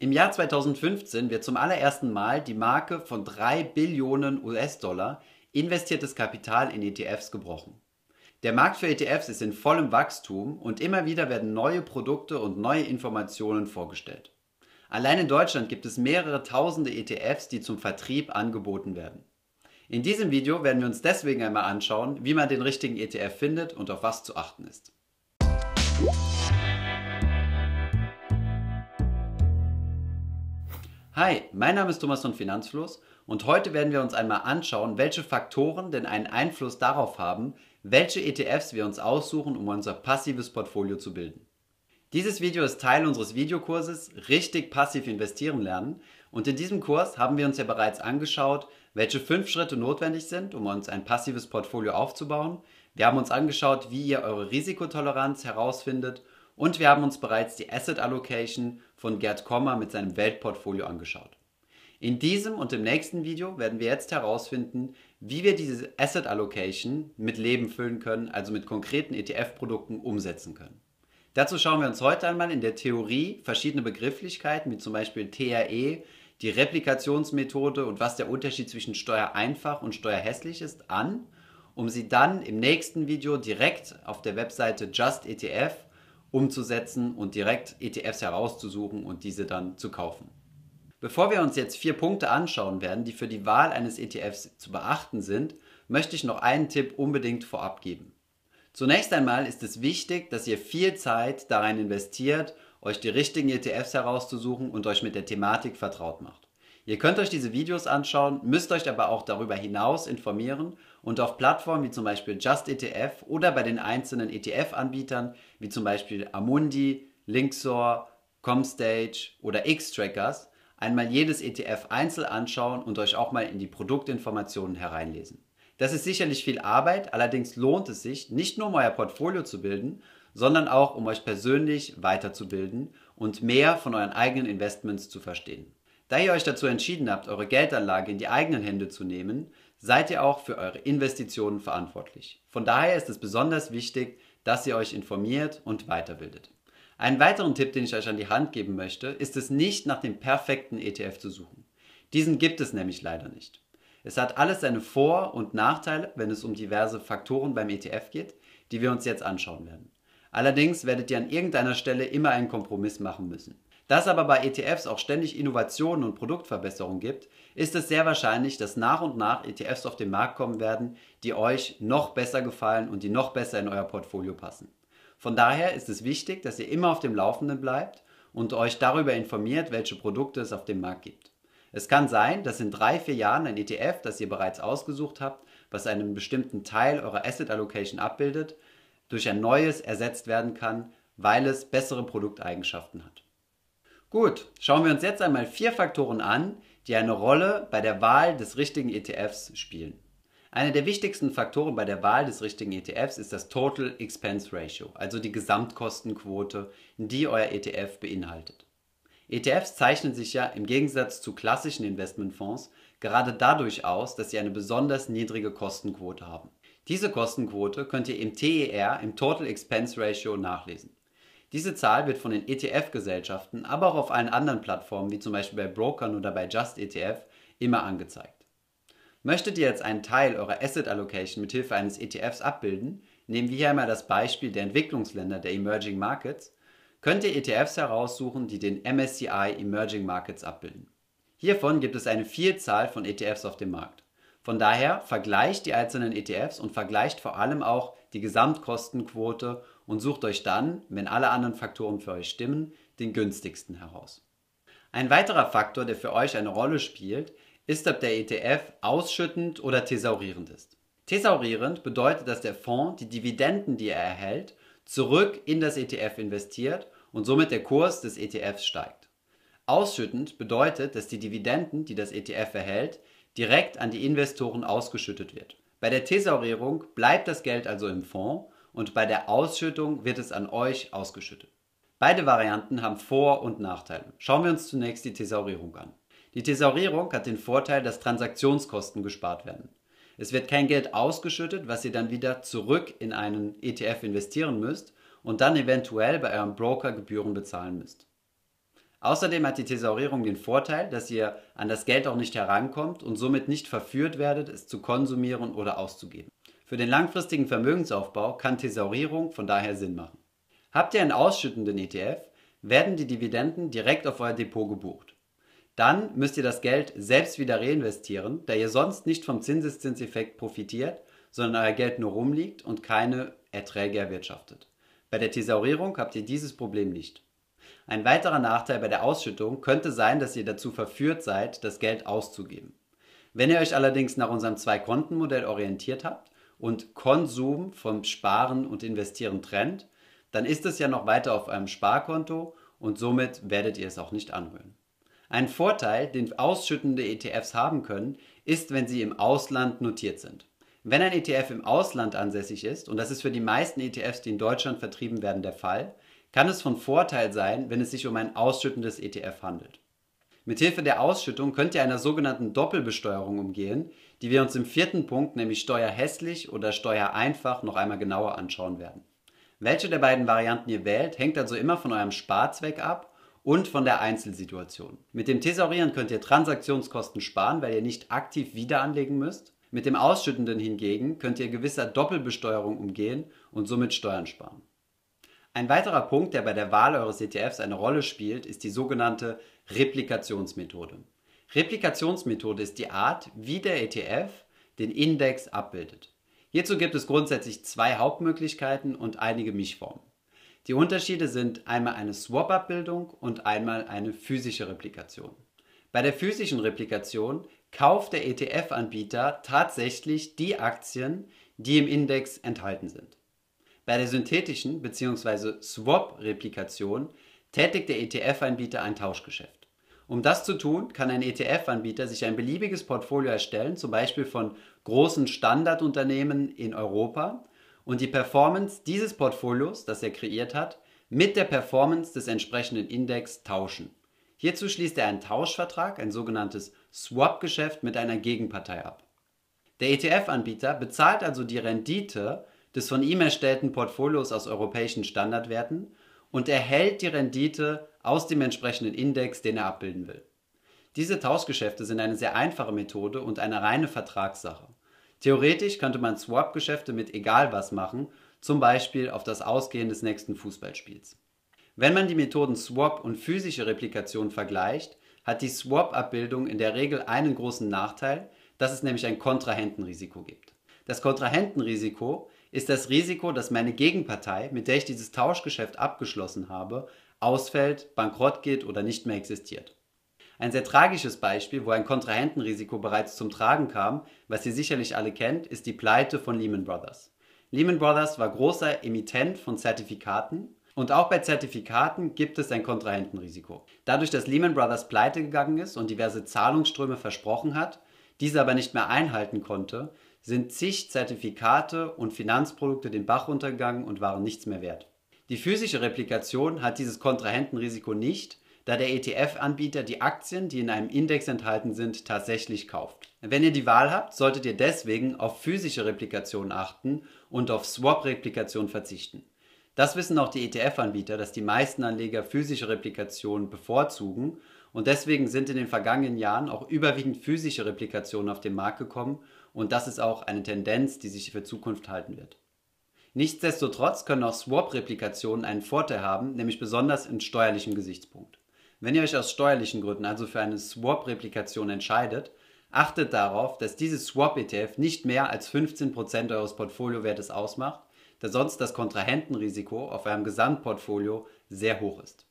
Im Jahr 2015 wird zum allerersten Mal die Marke von 3 Billionen US-Dollar investiertes Kapital in ETFs gebrochen. Der Markt für ETFs ist in vollem Wachstum und immer wieder werden neue Produkte und neue Informationen vorgestellt. Allein in Deutschland gibt es mehrere tausende ETFs, die zum Vertrieb angeboten werden. In diesem Video werden wir uns deswegen einmal anschauen, wie man den richtigen ETF findet und auf was zu achten ist. Hi, mein Name ist Thomas von Finanzfluss und heute werden wir uns einmal anschauen, welche Faktoren denn einen Einfluss darauf haben, welche ETFs wir uns aussuchen, um unser passives Portfolio zu bilden. Dieses Video ist Teil unseres Videokurses Richtig passiv investieren lernen und in diesem Kurs haben wir uns ja bereits angeschaut, welche fünf Schritte notwendig sind, um uns ein passives Portfolio aufzubauen. Wir haben uns angeschaut, wie ihr eure Risikotoleranz herausfindet und wir haben uns bereits die Asset Allocation von Gerd Kommer mit seinem Weltportfolio angeschaut. In diesem und im nächsten Video werden wir jetzt herausfinden, wie wir diese Asset Allocation mit Leben füllen können, also mit konkreten ETF-Produkten umsetzen können. Dazu schauen wir uns heute einmal in der Theorie verschiedene Begrifflichkeiten, wie zum Beispiel TRE, die Replikationsmethode und was der Unterschied zwischen Steuer einfach und Steuer hässlich ist, an, um sie dann im nächsten Video direkt auf der Webseite Just ETF umzusetzen und direkt ETFs herauszusuchen und diese dann zu kaufen. Bevor wir uns jetzt vier Punkte anschauen werden, die für die Wahl eines ETFs zu beachten sind, möchte ich noch einen Tipp unbedingt vorab geben. Zunächst einmal ist es wichtig, dass ihr viel Zeit darin investiert, euch die richtigen ETFs herauszusuchen und euch mit der Thematik vertraut macht. Ihr könnt euch diese Videos anschauen, müsst euch aber auch darüber hinaus informieren und auf Plattformen wie zum Beispiel JustETF oder bei den einzelnen ETF-Anbietern wie zum Beispiel Amundi, Linksor, Comstage oder X-Trackers einmal jedes ETF einzeln anschauen und euch auch mal in die Produktinformationen hereinlesen. Das ist sicherlich viel Arbeit, allerdings lohnt es sich, nicht nur um euer Portfolio zu bilden, sondern auch um euch persönlich weiterzubilden und mehr von euren eigenen Investments zu verstehen. Da ihr euch dazu entschieden habt, eure Geldanlage in die eigenen Hände zu nehmen, seid ihr auch für eure Investitionen verantwortlich. Von daher ist es besonders wichtig, dass ihr euch informiert und weiterbildet. Einen weiteren Tipp, den ich euch an die Hand geben möchte, ist es nicht nach dem perfekten ETF zu suchen. Diesen gibt es nämlich leider nicht. Es hat alles seine Vor- und Nachteile, wenn es um diverse Faktoren beim ETF geht, die wir uns jetzt anschauen werden. Allerdings werdet ihr an irgendeiner Stelle immer einen Kompromiss machen müssen. Da es aber bei ETFs auch ständig Innovationen und Produktverbesserungen gibt, ist es sehr wahrscheinlich, dass nach und nach ETFs auf den Markt kommen werden, die euch noch besser gefallen und die noch besser in euer Portfolio passen. Von daher ist es wichtig, dass ihr immer auf dem Laufenden bleibt und euch darüber informiert, welche Produkte es auf dem Markt gibt. Es kann sein, dass in drei, vier Jahren ein ETF, das ihr bereits ausgesucht habt, was einen bestimmten Teil eurer Asset Allocation abbildet, durch ein neues ersetzt werden kann, weil es bessere Produkteigenschaften hat. Gut, schauen wir uns jetzt einmal vier Faktoren an, die eine Rolle bei der Wahl des richtigen ETFs spielen. Einer der wichtigsten Faktoren bei der Wahl des richtigen ETFs ist das Total Expense Ratio, also die Gesamtkostenquote, die euer ETF beinhaltet. ETFs zeichnen sich ja im Gegensatz zu klassischen Investmentfonds gerade dadurch aus, dass sie eine besonders niedrige Kostenquote haben. Diese Kostenquote könnt ihr im TER, im Total Expense Ratio, nachlesen. Diese Zahl wird von den ETF-Gesellschaften, aber auch auf allen anderen Plattformen, wie zum Beispiel bei Brokern oder bei JustETF, immer angezeigt. Möchtet ihr jetzt einen Teil eurer Asset Allocation mit Hilfe eines ETFs abbilden, nehmen wir hier einmal das Beispiel der Entwicklungsländer der Emerging Markets, könnt ihr ETFs heraussuchen, die den MSCI Emerging Markets abbilden. Hiervon gibt es eine Vielzahl von ETFs auf dem Markt. Von daher vergleicht die einzelnen ETFs und vergleicht vor allem auch die Gesamtkostenquote und sucht euch dann, wenn alle anderen Faktoren für euch stimmen, den günstigsten heraus. Ein weiterer Faktor, der für euch eine Rolle spielt, ist, ob der ETF ausschüttend oder thesaurierend ist. Thesaurierend bedeutet, dass der Fonds die Dividenden, die er erhält, zurück in das ETF investiert und somit der Kurs des ETFs steigt. Ausschüttend bedeutet, dass die Dividenden, die das ETF erhält, direkt an die Investoren ausgeschüttet wird. Bei der Thesaurierung bleibt das Geld also im Fonds und bei der Ausschüttung wird es an euch ausgeschüttet. Beide Varianten haben Vor- und Nachteile. Schauen wir uns zunächst die Thesaurierung an. Die Thesaurierung hat den Vorteil, dass Transaktionskosten gespart werden. Es wird kein Geld ausgeschüttet, was ihr dann wieder zurück in einen ETF investieren müsst und dann eventuell bei eurem Broker Gebühren bezahlen müsst. Außerdem hat die Thesaurierung den Vorteil, dass ihr an das Geld auch nicht herankommt und somit nicht verführt werdet, es zu konsumieren oder auszugeben. Für den langfristigen Vermögensaufbau kann Thesaurierung von daher Sinn machen. Habt ihr einen ausschüttenden ETF, werden die Dividenden direkt auf euer Depot gebucht. Dann müsst ihr das Geld selbst wieder reinvestieren, da ihr sonst nicht vom Zinseszinseffekt profitiert, sondern euer Geld nur rumliegt und keine Erträge erwirtschaftet. Bei der Thesaurierung habt ihr dieses Problem nicht. Ein weiterer Nachteil bei der Ausschüttung könnte sein, dass ihr dazu verführt seid, das Geld auszugeben. Wenn ihr euch allerdings nach unserem Zwei-Konten-Modell orientiert habt und Konsum vom Sparen und Investieren trennt, dann ist es ja noch weiter auf einem Sparkonto und somit werdet ihr es auch nicht anrühren. Ein Vorteil, den ausschüttende ETFs haben können, ist, wenn sie im Ausland notiert sind. Wenn ein ETF im Ausland ansässig ist, und das ist für die meisten ETFs, die in Deutschland vertrieben werden, der Fall, kann es von Vorteil sein, wenn es sich um ein ausschüttendes ETF handelt. Mithilfe der Ausschüttung könnt ihr einer sogenannten Doppelbesteuerung umgehen, die wir uns im vierten Punkt, nämlich Steuer hässlich oder steuereinfach, noch einmal genauer anschauen werden. Welche der beiden Varianten ihr wählt, hängt also immer von eurem Sparzweck ab und von der Einzelsituation. Mit dem Thesaurieren könnt ihr Transaktionskosten sparen, weil ihr nicht aktiv wieder anlegen müsst. Mit dem Ausschüttenden hingegen könnt ihr gewisser Doppelbesteuerung umgehen und somit Steuern sparen. Ein weiterer Punkt, der bei der Wahl eures ETFs eine Rolle spielt, ist die sogenannte Replikationsmethode. Replikationsmethode ist die Art, wie der ETF den Index abbildet. Hierzu gibt es grundsätzlich zwei Hauptmöglichkeiten und einige Mischformen. Die Unterschiede sind einmal eine Swap-Abbildung und einmal eine physische Replikation. Bei der physischen Replikation kauft der ETF-Anbieter tatsächlich die Aktien, die im Index enthalten sind. Bei der synthetischen bzw. Swap-Replikation tätigt der ETF-Anbieter ein Tauschgeschäft. Um das zu tun, kann ein ETF-Anbieter sich ein beliebiges Portfolio erstellen, zum Beispiel von großen Standardunternehmen in Europa, und die Performance dieses Portfolios, das er kreiert hat, mit der Performance des entsprechenden Index tauschen. Hierzu schließt er einen Tauschvertrag, ein sogenanntes Swap-Geschäft mit einer Gegenpartei ab. Der ETF-Anbieter bezahlt also die Rendite des von ihm erstellten Portfolios aus europäischen Standardwerten und erhält die Rendite aus dem entsprechenden Index, den er abbilden will. Diese Tauschgeschäfte sind eine sehr einfache Methode und eine reine Vertragssache. Theoretisch könnte man Swap-Geschäfte mit egal was machen, zum Beispiel auf das Ausgehen des nächsten Fußballspiels. Wenn man die Methoden Swap und physische Replikation vergleicht, hat die Swap-Abbildung in der Regel einen großen Nachteil, dass es nämlich ein Kontrahentenrisiko gibt. Das Kontrahentenrisiko ist das Risiko, dass meine Gegenpartei, mit der ich dieses Tauschgeschäft abgeschlossen habe, ausfällt, bankrott geht oder nicht mehr existiert. Ein sehr tragisches Beispiel, wo ein Kontrahentenrisiko bereits zum Tragen kam, was Sie sicherlich alle kennt, ist die Pleite von Lehman Brothers. Lehman Brothers war großer Emittent von Zertifikaten und auch bei Zertifikaten gibt es ein Kontrahentenrisiko. Dadurch, dass Lehman Brothers pleite gegangen ist und diverse Zahlungsströme versprochen hat, diese aber nicht mehr einhalten konnte, sind zig Zertifikate und Finanzprodukte den Bach runtergegangen und waren nichts mehr wert. Die physische Replikation hat dieses Kontrahentenrisiko nicht, da der ETF-Anbieter die Aktien, die in einem Index enthalten sind, tatsächlich kauft. Wenn ihr die Wahl habt, solltet ihr deswegen auf physische Replikation achten und auf Swap-Replikation verzichten. Das wissen auch die ETF-Anbieter, dass die meisten Anleger physische Replikationen bevorzugen und deswegen sind in den vergangenen Jahren auch überwiegend physische Replikationen auf den Markt gekommen und das ist auch eine Tendenz, die sich für Zukunft halten wird. Nichtsdestotrotz können auch Swap-Replikationen einen Vorteil haben, nämlich besonders in steuerlichem Gesichtspunkt. Wenn ihr euch aus steuerlichen Gründen also für eine Swap-Replikation entscheidet, achtet darauf, dass dieses Swap-ETF nicht mehr als 15% eures Portfoliowertes ausmacht, da sonst das Kontrahentenrisiko auf eurem Gesamtportfolio sehr hoch ist.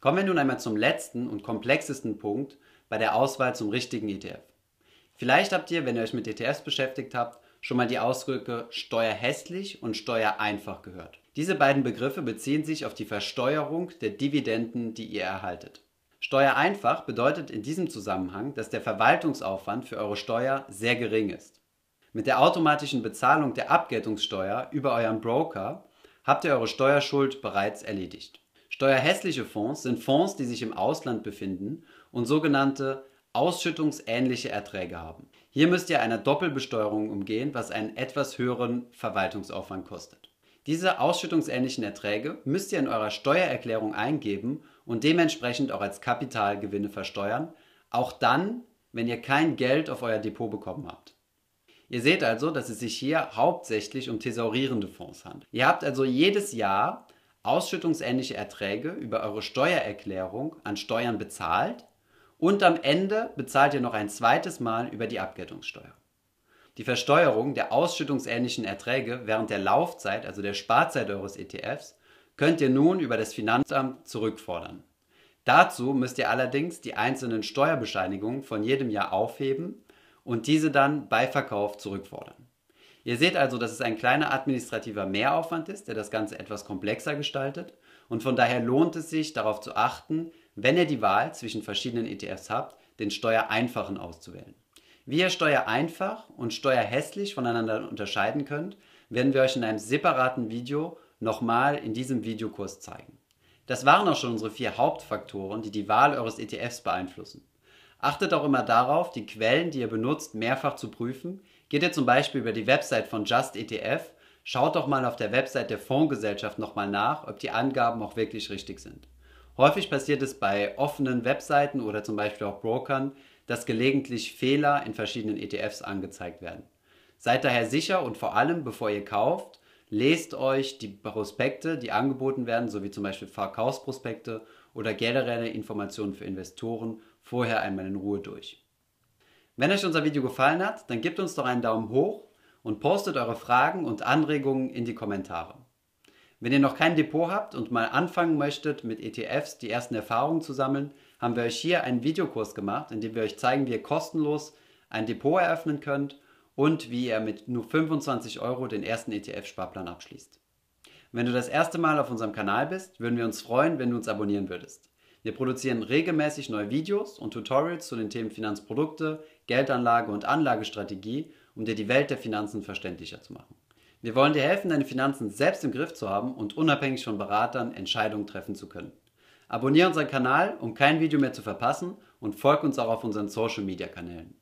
Kommen wir nun einmal zum letzten und komplexesten Punkt bei der Auswahl zum richtigen ETF. Vielleicht habt ihr, wenn ihr euch mit ETFs beschäftigt habt, schon mal die Ausdrücke steuerhässlich und steuereinfach gehört. Diese beiden Begriffe beziehen sich auf die Versteuerung der Dividenden, die ihr erhaltet. Steuereinfach bedeutet in diesem Zusammenhang, dass der Verwaltungsaufwand für eure Steuer sehr gering ist. Mit der automatischen Bezahlung der Abgeltungssteuer über euren Broker habt ihr eure Steuerschuld bereits erledigt. Steuerhässliche Fonds sind Fonds, die sich im Ausland befinden und sogenannte ausschüttungsähnliche Erträge haben. Hier müsst ihr einer Doppelbesteuerung umgehen, was einen etwas höheren Verwaltungsaufwand kostet. Diese ausschüttungsähnlichen Erträge müsst ihr in eurer Steuererklärung eingeben und dementsprechend auch als Kapitalgewinne versteuern, auch dann, wenn ihr kein Geld auf euer Depot bekommen habt. Ihr seht also, dass es sich hier hauptsächlich um thesaurierende Fonds handelt. Ihr habt also jedes Jahr ausschüttungsähnliche Erträge über eure Steuererklärung an Steuern bezahlt und am Ende bezahlt ihr noch ein zweites Mal über die Abgeltungssteuer. Die Versteuerung der ausschüttungsähnlichen Erträge während der Laufzeit, also der Sparzeit eures ETFs, könnt ihr nun über das Finanzamt zurückfordern. Dazu müsst ihr allerdings die einzelnen Steuerbescheinigungen von jedem Jahr aufheben und diese dann bei Verkauf zurückfordern. Ihr seht also, dass es ein kleiner administrativer Mehraufwand ist, der das Ganze etwas komplexer gestaltet und von daher lohnt es sich, darauf zu achten, wenn ihr die Wahl zwischen verschiedenen ETFs habt, den steuereinfachen auszuwählen. Wie ihr steuereinfach und steuerhässlich voneinander unterscheiden könnt, werden wir euch in einem separaten Video nochmal in diesem Videokurs zeigen. Das waren auch schon unsere vier Hauptfaktoren, die die Wahl eures ETFs beeinflussen. Achtet auch immer darauf, die Quellen, die ihr benutzt, mehrfach zu prüfen. Geht ihr zum Beispiel über die Website von Just ETF, schaut doch mal auf der Website der Fondsgesellschaft nochmal nach, ob die Angaben auch wirklich richtig sind. Häufig passiert es bei offenen Webseiten oder zum Beispiel auch Brokern, dass gelegentlich Fehler in verschiedenen ETFs angezeigt werden. Seid daher sicher und vor allem, bevor ihr kauft, lest euch die Prospekte, die angeboten werden, sowie zum Beispiel Verkaufsprospekte oder generelle Informationen für Investoren vorher einmal in Ruhe durch. Wenn euch unser Video gefallen hat, dann gebt uns doch einen Daumen hoch und postet eure Fragen und Anregungen in die Kommentare. Wenn ihr noch kein Depot habt und mal anfangen möchtet, mit ETFs die ersten Erfahrungen zu sammeln, haben wir euch hier einen Videokurs gemacht, in dem wir euch zeigen, wie ihr kostenlos ein Depot eröffnen könnt und wie ihr mit nur 25 Euro den ersten ETF-Sparplan abschließt. Wenn du das erste Mal auf unserem Kanal bist, würden wir uns freuen, wenn du uns abonnieren würdest. Wir produzieren regelmäßig neue Videos und Tutorials zu den Themen Finanzprodukte, Geldanlage und Anlagestrategie, um dir die Welt der Finanzen verständlicher zu machen. Wir wollen dir helfen, deine Finanzen selbst im Griff zu haben und unabhängig von Beratern Entscheidungen treffen zu können. Abonniere unseren Kanal, um kein Video mehr zu verpassen und folge uns auch auf unseren Social Media Kanälen.